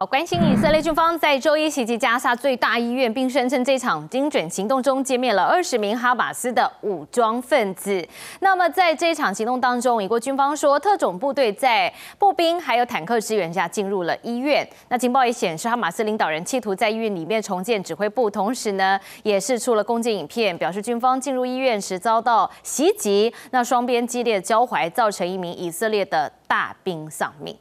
好，关心以色列军方在周一袭击加沙最大医院，并声称这场精准行动中歼灭了二十名哈马斯的武装分子。那么在这一场行动当中，以国军方说，特种部队在步兵还有坦克支援下进入了医院。那情报也显示，哈马斯领导人企图在医院里面重建指挥部，同时呢也释出了攻击影片，表示军方进入医院时遭到袭击。那双边激烈交怀，造成一名以色列的大兵丧命。